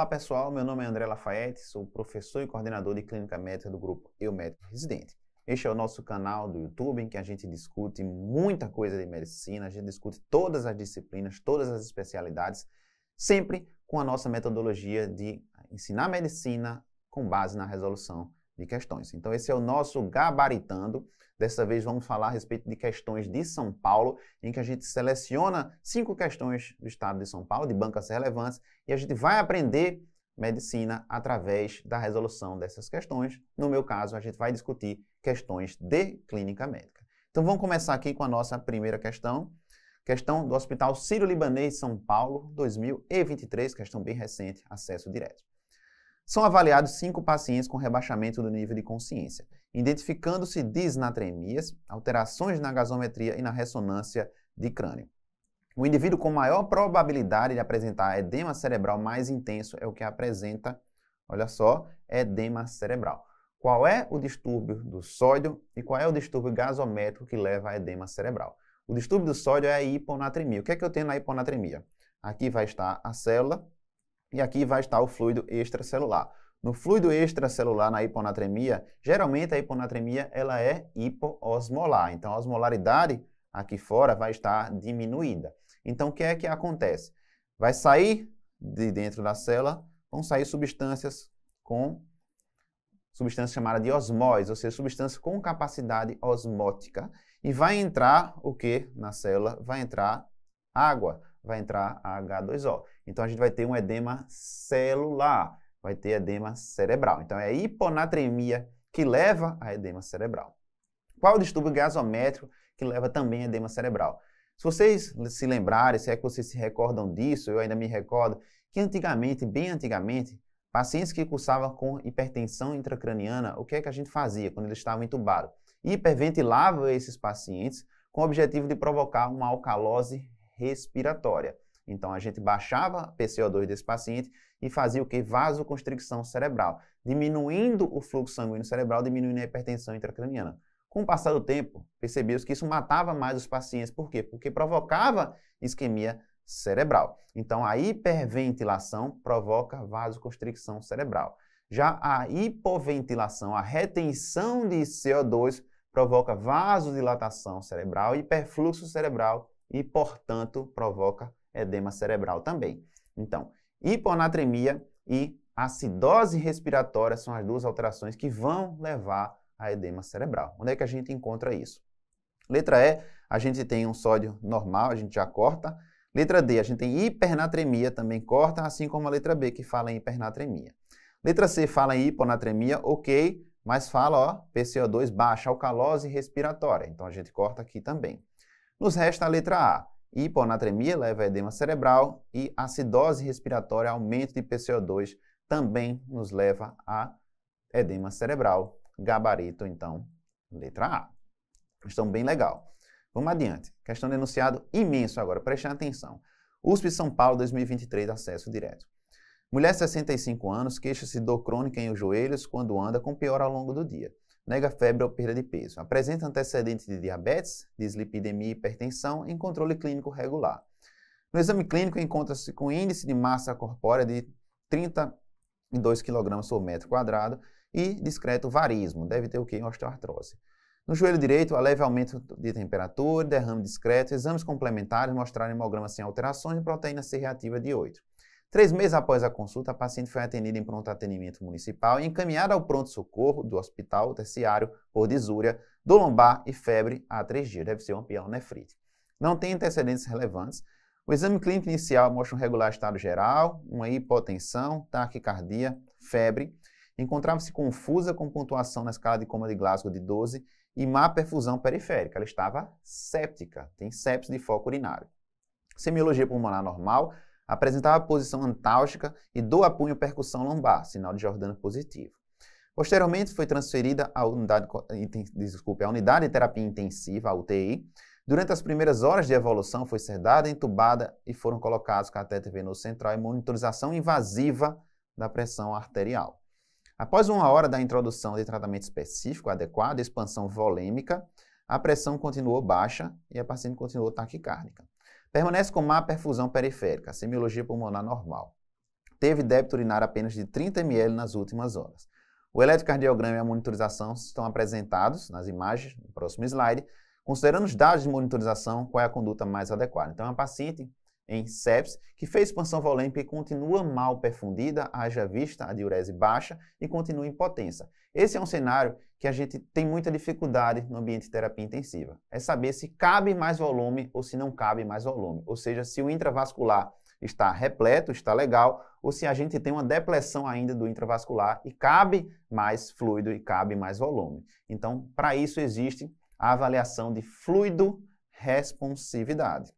Olá pessoal, meu nome é André Lafayette, sou professor e coordenador de clínica médica do grupo Eu Médico Residente. Este é o nosso canal do YouTube em que a gente discute muita coisa de medicina, a gente discute todas as disciplinas, todas as especialidades, sempre com a nossa metodologia de ensinar medicina com base na resolução de questões. Então, esse é o nosso gabaritando. Dessa vez vamos falar a respeito de questões de São Paulo, em que a gente seleciona cinco questões do estado de São Paulo, de bancas relevantes, e a gente vai aprender medicina através da resolução dessas questões. No meu caso, a gente vai discutir questões de clínica médica. Então vamos começar aqui com a nossa primeira questão. Questão do Hospital Ciro libanês São Paulo, 2023, questão bem recente, acesso direto. São avaliados cinco pacientes com rebaixamento do nível de consciência, identificando-se disnatremias, alterações na gasometria e na ressonância de crânio. O indivíduo com maior probabilidade de apresentar edema cerebral mais intenso é o que apresenta, olha só, edema cerebral. Qual é o distúrbio do sódio e qual é o distúrbio gasométrico que leva a edema cerebral? O distúrbio do sódio é a hiponatremia. O que é que eu tenho na hiponatremia? Aqui vai estar a célula e aqui vai estar o fluido extracelular. No fluido extracelular, na hiponatremia, geralmente a hiponatremia ela é hipoosmolar. Então, a osmolaridade aqui fora vai estar diminuída. Então, o que é que acontece? Vai sair de dentro da célula, vão sair substâncias com substância chamada de osmose, ou seja, substância com capacidade osmótica. E vai entrar o que na célula? Vai entrar água vai entrar a H2O. Então a gente vai ter um edema celular, vai ter edema cerebral. Então é a hiponatremia que leva a edema cerebral. Qual o distúrbio gasométrico que leva também a edema cerebral? Se vocês se lembrarem, se é que vocês se recordam disso, eu ainda me recordo, que antigamente, bem antigamente, pacientes que cursavam com hipertensão intracraniana, o que é que a gente fazia quando eles estavam entubados? Hiperventilava esses pacientes com o objetivo de provocar uma alcalose respiratória. Então a gente baixava a PCO2 desse paciente e fazia o que? Vasoconstricção cerebral, diminuindo o fluxo sanguíneo cerebral, diminuindo a hipertensão intracraniana. Com o passar do tempo, percebeu-se que isso matava mais os pacientes. Por quê? Porque provocava isquemia cerebral. Então a hiperventilação provoca vasoconstricção cerebral. Já a hipoventilação, a retenção de CO2 provoca vasodilatação cerebral, hiperfluxo cerebral e, portanto, provoca edema cerebral também. Então, hiponatremia e acidose respiratória são as duas alterações que vão levar a edema cerebral. Onde é que a gente encontra isso? Letra E, a gente tem um sódio normal, a gente já corta. Letra D, a gente tem hipernatremia, também corta, assim como a letra B, que fala em hipernatremia. Letra C fala em hiponatremia, ok, mas fala, ó, PCO2 baixa, alcalose respiratória. Então a gente corta aqui também. Nos resta a letra A. Hiponatremia leva a edema cerebral e acidose respiratória, aumento de PCO2, também nos leva a edema cerebral. Gabarito, então, letra A. Estão bem legal. Vamos adiante. Questão denunciado imenso agora, preste atenção. USP São Paulo 2023, acesso direto. Mulher 65 anos, queixa-se de dor crônica em os joelhos quando anda com pior ao longo do dia nega febre ou perda de peso, apresenta antecedente de diabetes, dislipidemia e hipertensão em controle clínico regular. No exame clínico, encontra-se com índice de massa corpórea de 32 kg por metro quadrado e discreto varismo, deve ter o que? Osteoartrose. No joelho direito, há leve aumento de temperatura, derrame discreto, exames complementares mostraram hemograma sem alterações e proteína C reativa de 8. Três meses após a consulta, a paciente foi atendida em pronto atendimento municipal e encaminhada ao pronto-socorro do hospital terciário por desúria do lombar e febre há três dias. Deve ser uma pielonefrite. Não tem antecedentes relevantes. O exame clínico inicial mostra um regular estado geral, uma hipotensão, taquicardia, febre. Encontrava-se confusa com pontuação na escala de coma de Glasgow de 12 e má perfusão periférica. Ela estava séptica, tem sepsis de foco urinário. Semiologia pulmonar normal, apresentava posição antálgica e do apunho percussão lombar, sinal de Jordano positivo. Posteriormente, foi transferida à unidade, desculpe, à unidade de terapia intensiva, a UTI. Durante as primeiras horas de evolução, foi sedada, entubada e foram colocados cateter venoso central e monitorização invasiva da pressão arterial. Após uma hora da introdução de tratamento específico adequado, expansão volêmica, a pressão continuou baixa e a paciente continuou taquicárdica. Permanece com má perfusão periférica, semiologia pulmonar normal. Teve débito urinário apenas de 30 ml nas últimas horas. O eletrocardiograma e a monitorização estão apresentados nas imagens, no próximo slide. Considerando os dados de monitorização, qual é a conduta mais adequada? Então, é uma paciente em sepsis, que fez expansão volêmica e continua mal perfundida, haja vista a diurese baixa e continua impotência. Esse é um cenário que a gente tem muita dificuldade no ambiente de terapia intensiva. É saber se cabe mais volume ou se não cabe mais volume, ou seja, se o intravascular está repleto, está legal, ou se a gente tem uma depressão ainda do intravascular e cabe mais fluido e cabe mais volume. Então, para isso existe a avaliação de fluido responsividade.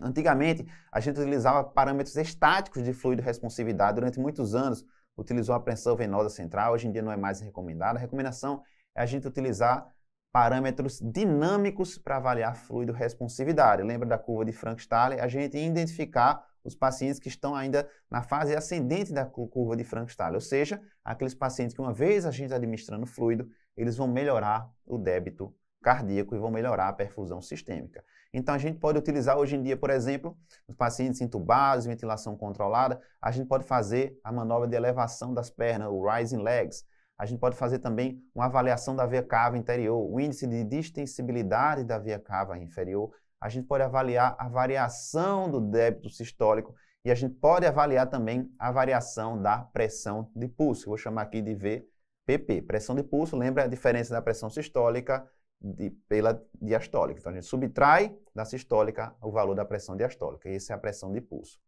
Antigamente, a gente utilizava parâmetros estáticos de fluido responsividade durante muitos anos, utilizou a pressão venosa central, hoje em dia não é mais recomendada. A recomendação é a gente utilizar parâmetros dinâmicos para avaliar fluido responsividade. Lembra da curva de Frank-Starling? A gente identificar os pacientes que estão ainda na fase ascendente da curva de Frank-Starling, ou seja, aqueles pacientes que uma vez a gente administrando fluido, eles vão melhorar o débito cardíaco e vão melhorar a perfusão sistêmica. Então, a gente pode utilizar hoje em dia, por exemplo, os pacientes intubados, ventilação controlada, a gente pode fazer a manobra de elevação das pernas, o rising legs. A gente pode fazer também uma avaliação da veia cava interior, o índice de distensibilidade da veia cava inferior. A gente pode avaliar a variação do débito sistólico e a gente pode avaliar também a variação da pressão de pulso. Eu vou chamar aqui de VPP. Pressão de pulso, lembra a diferença da pressão sistólica de, pela diastólica. Então, a gente subtrai da sistólica o valor da pressão diastólica. Essa é a pressão de pulso.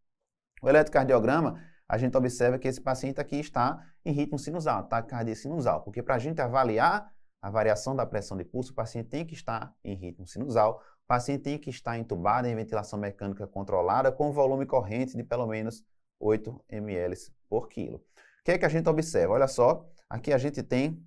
O eletrocardiograma, a gente observa que esse paciente aqui está em ritmo sinusal, taquicardia tá? cardíaco sinusal, porque para a gente avaliar a variação da pressão de pulso, o paciente tem que estar em ritmo sinusal, o paciente tem que estar entubado em ventilação mecânica controlada com volume corrente de pelo menos 8 ml por quilo. O que é que a gente observa? Olha só, aqui a gente tem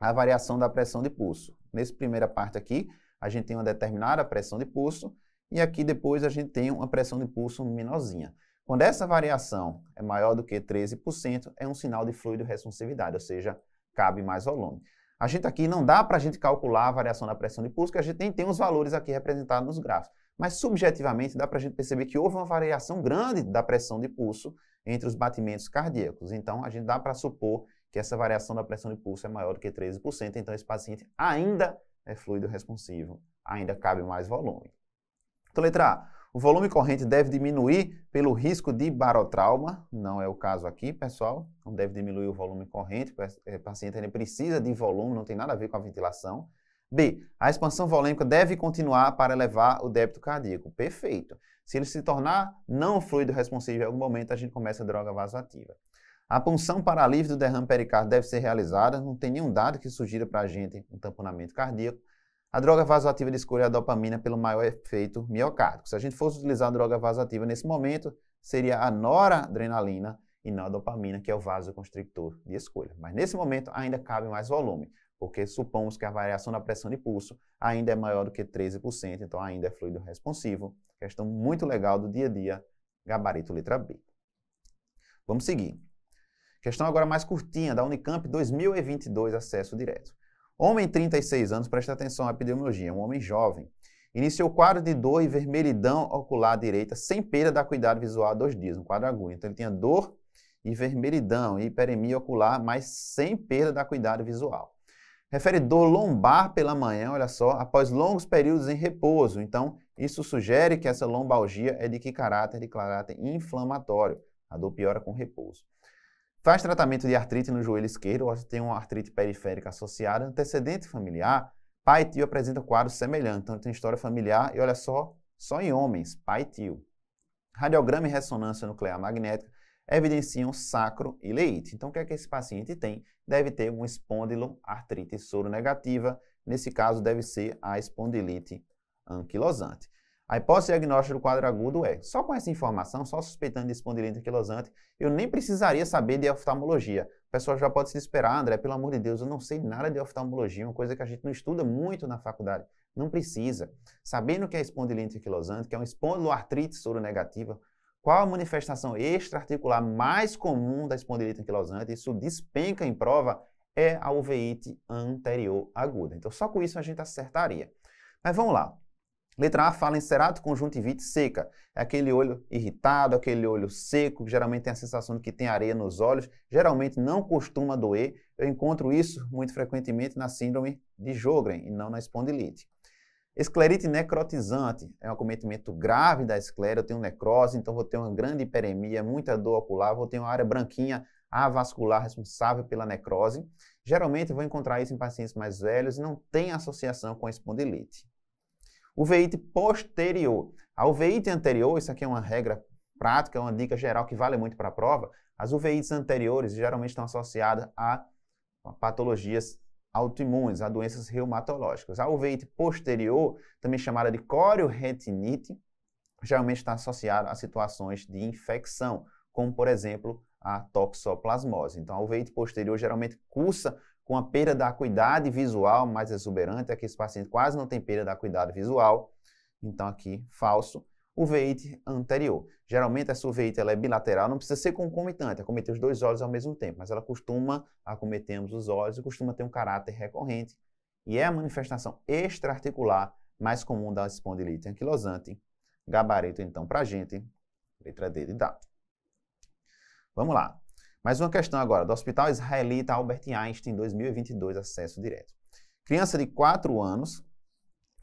a variação da pressão de pulso. Nessa primeira parte aqui, a gente tem uma determinada pressão de pulso e aqui depois a gente tem uma pressão de pulso menorzinha. Quando essa variação é maior do que 13%, é um sinal de fluido responsividade, ou seja, cabe mais volume. A gente aqui não dá para a gente calcular a variação da pressão de pulso, que a gente nem tem os valores aqui representados nos gráficos. Mas subjetivamente dá para a gente perceber que houve uma variação grande da pressão de pulso entre os batimentos cardíacos. Então a gente dá para supor que essa variação da pressão de pulso é maior do que 13%, então esse paciente ainda é fluido responsivo, ainda cabe mais volume. Então, letra A. O volume corrente deve diminuir pelo risco de barotrauma, não é o caso aqui, pessoal. Não deve diminuir o volume corrente, o é, paciente ainda precisa de volume, não tem nada a ver com a ventilação. B. A expansão volêmica deve continuar para elevar o débito cardíaco. Perfeito. Se ele se tornar não fluido responsivo em algum momento, a gente começa a droga vasoativa. A punção para alívio do derrame pericárdio deve ser realizada, não tem nenhum dado que sugira para a gente um tamponamento cardíaco. A droga vasoativa de escolha é a dopamina pelo maior efeito miocárdico. Se a gente fosse utilizar a droga vasoativa nesse momento, seria a noradrenalina e não a dopamina, que é o vasoconstrictor de escolha. Mas nesse momento ainda cabe mais volume, porque supomos que a variação da pressão de pulso ainda é maior do que 13%, então ainda é fluido responsivo. Questão muito legal do dia a dia, gabarito letra B. Vamos seguir. Questão agora mais curtinha, da Unicamp 2022, acesso direto. Homem, 36 anos, presta atenção à epidemiologia, um homem jovem. Iniciou quadro de dor e vermelhidão ocular direita sem perda da acuidade visual há dois dias, um quadro agudo. Então ele tinha dor e vermelhidão e hiperemia ocular, mas sem perda da acuidade visual. Refere dor lombar pela manhã, olha só, após longos períodos em repouso. Então isso sugere que essa lombalgia é de que caráter? De caráter inflamatório. A dor piora com repouso. Faz tratamento de artrite no joelho esquerdo ou tem uma artrite periférica associada, antecedente familiar. Pai e tio apresentam quadro semelhante, então tem história familiar e olha só, só em homens, pai e tio. Radiograma e ressonância nuclear magnética evidenciam sacro e leite. Então, o que é que esse paciente tem? Deve ter uma espondiloartrite soro negativa. Nesse caso, deve ser a espondilite anquilosante. A hipótese diagnóstica do quadro agudo é, só com essa informação, só suspeitando de espondilite anquilosante, eu nem precisaria saber de oftalmologia. O pessoal já pode se esperar, André, pelo amor de Deus, eu não sei nada de oftalmologia, uma coisa que a gente não estuda muito na faculdade. Não precisa. Sabendo que é espondilite anquilosante, que é um espondiloartrite soronegativa, qual a manifestação extraarticular mais comum da espondilite anquilosante, isso despenca em prova, é a uveíte anterior aguda. Então só com isso a gente acertaria. Mas vamos lá. Letra A fala em cerato conjuntivite seca. É aquele olho irritado, aquele olho seco, que geralmente tem a sensação de que tem areia nos olhos, geralmente não costuma doer. Eu encontro isso muito frequentemente na síndrome de Jogren e não na espondilite. Esclerite necrotizante é um acometimento grave da esclera, eu tenho necrose, então vou ter uma grande hiperemia, muita dor ocular, vou ter uma área branquinha avascular responsável pela necrose. Geralmente vou encontrar isso em pacientes mais velhos e não tem associação com espondilite. O veíte posterior. Ao veíte anterior, isso aqui é uma regra prática, uma dica geral que vale muito para a prova, as UVITs anteriores geralmente estão associadas a patologias autoimunes, a doenças reumatológicas. A uveíte posterior, também chamada de corioretinite, geralmente está associada a situações de infecção, como por exemplo a toxoplasmose. Então a uveíte posterior geralmente cursa com a perda da acuidade visual mais exuberante, aqui é esse paciente quase não tem perda da acuidade visual, então aqui falso. O veite anterior. Geralmente essa uveíte ela é bilateral, não precisa ser concomitante, acometer é os dois olhos ao mesmo tempo, mas ela costuma acometer ambos os olhos e costuma ter um caráter recorrente e é a manifestação extraarticular mais comum da espondilite anquilosante. Gabarito então para gente, letra D de dado. Vamos lá. Mais uma questão agora, do Hospital Israelita Albert Einstein, 2022, acesso direto. Criança de 4 anos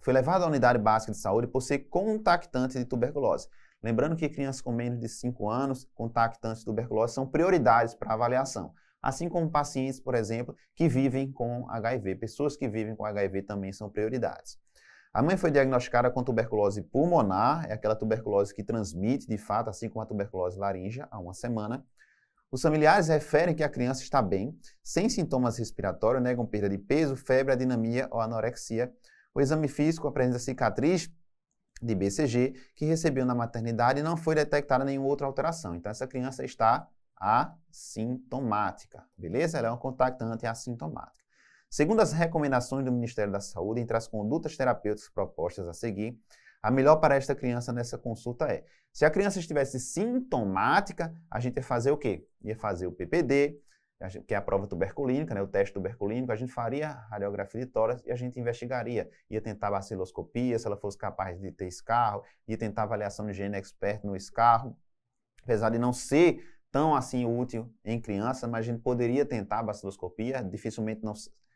foi levada à unidade básica de saúde por ser contactante de tuberculose. Lembrando que crianças com menos de 5 anos, contactantes de tuberculose, são prioridades para avaliação. Assim como pacientes, por exemplo, que vivem com HIV. Pessoas que vivem com HIV também são prioridades. A mãe foi diagnosticada com tuberculose pulmonar, é aquela tuberculose que transmite, de fato, assim como a tuberculose laríngea, há uma semana. Os familiares referem que a criança está bem, sem sintomas respiratórios, negam perda de peso, febre, adinamia ou anorexia. O exame físico apresenta cicatriz de BCG que recebeu na maternidade e não foi detectada nenhuma outra alteração. Então, essa criança está assintomática, beleza? Ela é um contactante assintomática. Segundo as recomendações do Ministério da Saúde, entre as condutas terapêuticas propostas a seguir, a melhor para esta criança nessa consulta é: se a criança estivesse sintomática, a gente ia fazer o quê? Ia fazer o PPD, que é a prova tuberculínica, né, o teste tuberculínico, a gente faria radiografia de tórax e a gente investigaria. Ia tentar baciloscopia, se ela fosse capaz de ter escarro, ia tentar avaliação de higiene expert no escarro. Apesar de não ser tão assim útil em criança, mas a gente poderia tentar baciloscopia, dificilmente não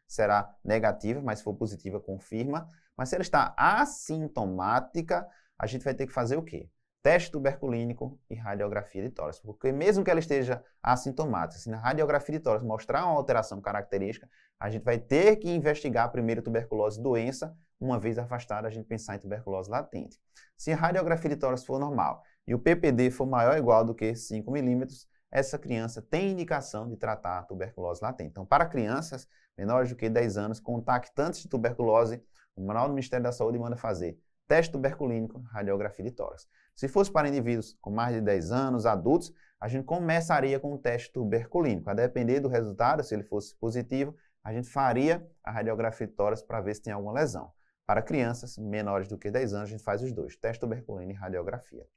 será negativa, mas se for positiva, confirma. Mas se ela está assintomática, a gente vai ter que fazer o quê? Teste tuberculínico e radiografia de tórax. Porque mesmo que ela esteja assintomática, se na radiografia de tórax mostrar uma alteração característica, a gente vai ter que investigar primeiro tuberculose doença, uma vez afastada, a gente pensar em tuberculose latente. Se a radiografia de tórax for normal e o PPD for maior ou igual do que 5 milímetros, essa criança tem indicação de tratar tuberculose latente. Então, para crianças menores do que 10 anos, contactantes de tuberculose, o Manual do Ministério da Saúde manda fazer teste tuberculínico, radiografia de tórax. Se fosse para indivíduos com mais de 10 anos, adultos, a gente começaria com o teste tuberculínico. A depender do resultado, se ele fosse positivo, a gente faria a radiografia de tórax para ver se tem alguma lesão. Para crianças menores do que 10 anos, a gente faz os dois, teste tuberculina e radiografia.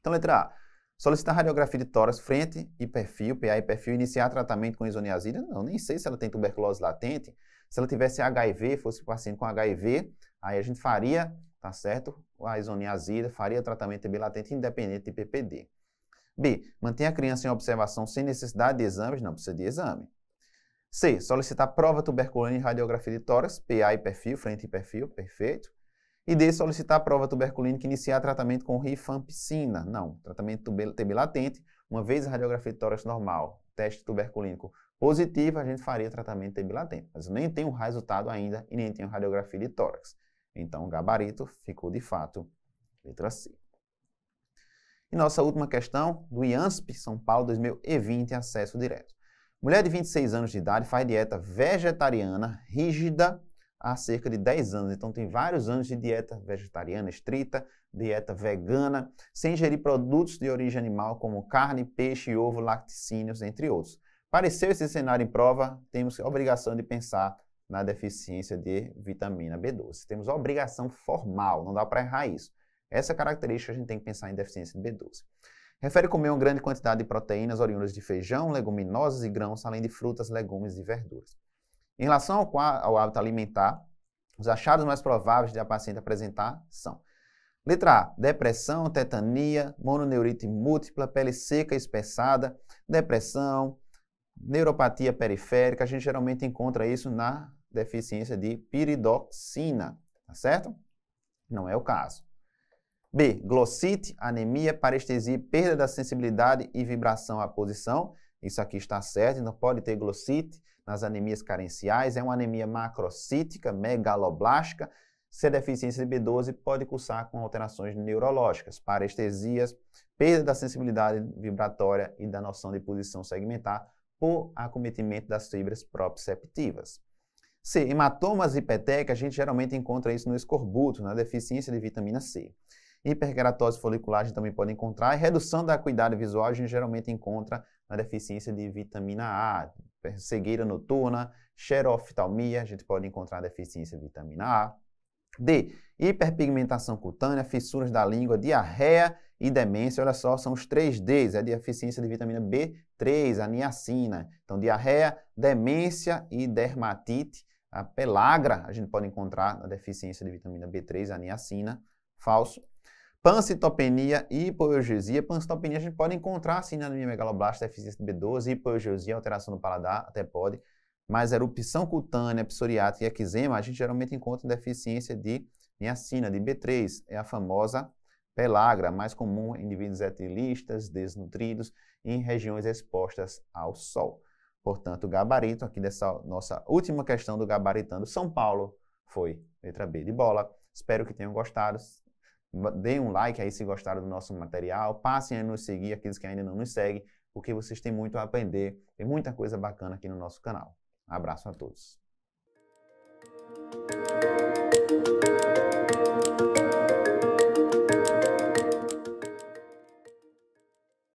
Então, letra A. Solicitar radiografia de tórax frente e perfil, PA e perfil, iniciar tratamento com isoniazida? Não, nem sei se ela tem tuberculose latente. Se ela tivesse HIV, fosse paciente com HIV, aí a gente faria, tá certo? A isoniazida, faria tratamento TB latente independente de PPD. B. mantenha a criança em observação sem necessidade de exames, não precisa de exame. C. Solicitar prova tuberculina e radiografia de tórax, PA e perfil, frente e perfil, perfeito. E D. Solicitar prova tuberculina que iniciar tratamento com rifampicina, não. Tratamento TB latente, uma vez a radiografia de tórax normal, teste tuberculínico positiva, a gente faria tratamento temilatente. Mas nem tem o resultado ainda e nem tem radiografia de tórax. Então, o gabarito ficou de fato letra C. E nossa última questão, do IANSP, São Paulo 2020, acesso direto. Mulher de 26 anos de idade faz dieta vegetariana rígida há cerca de 10 anos. Então tem vários anos de dieta vegetariana estrita, dieta vegana, sem ingerir produtos de origem animal como carne, peixe, ovo, laticínios, entre outros. Apareceu esse cenário em prova, temos a obrigação de pensar na deficiência de vitamina B12. Temos a obrigação formal, não dá para errar isso. Essa é característica a gente tem que pensar em deficiência de B12. Refere comer uma grande quantidade de proteínas oriundas de feijão, leguminosas e grãos, além de frutas, legumes e verduras. Em relação ao, ao hábito alimentar, os achados mais prováveis de a paciente apresentar são Letra A, depressão, tetania, mononeurite múltipla, pele seca espessada, depressão, Neuropatia periférica, a gente geralmente encontra isso na deficiência de piridoxina, tá certo? Não é o caso. B. Glossite, anemia, parestesia, perda da sensibilidade e vibração à posição. Isso aqui está certo, não pode ter glossite nas anemias carenciais. É uma anemia macrocítica, megaloblástica. Se a é deficiência de B12 pode cursar com alterações neurológicas, parestesias, perda da sensibilidade vibratória e da noção de posição segmentar, por acometimento das fibras proprioceptivas. C. Hematomas e peteca, a gente geralmente encontra isso no escorbuto, na deficiência de vitamina C. Hiperkeratose folicular a gente também pode encontrar. E redução da acuidade visual a gente geralmente encontra na deficiência de vitamina A. Cegueira noturna, xeroftalmia, a gente pode encontrar deficiência de vitamina A. D. Hiperpigmentação cutânea, fissuras da língua, diarreia e demência. Olha só, são os três Ds, é de deficiência de vitamina B3, a niacina. Então, diarreia, demência e dermatite. A pelagra a gente pode encontrar na deficiência de vitamina B3, a niacina. Falso. Pancitopenia e hipoalgesia. Pancitopenia a gente pode encontrar sim na anemia megaloblasta, deficiência de B12, hipoalgesia, alteração no paladar, até pode. Mas erupção cutânea, psoriato e eczema a gente geralmente encontra deficiência de niacina, de B3, é a famosa pelagra, mais comum em indivíduos etilistas, desnutridos e em regiões expostas ao sol. Portanto, gabarito aqui dessa nossa última questão do Gabaritando São Paulo foi letra B de bola. Espero que tenham gostado. Deem um like aí se gostaram do nosso material. Passem a nos seguir, aqueles que ainda não nos seguem, porque vocês têm muito a aprender. Tem muita coisa bacana aqui no nosso canal. Abraço a todos.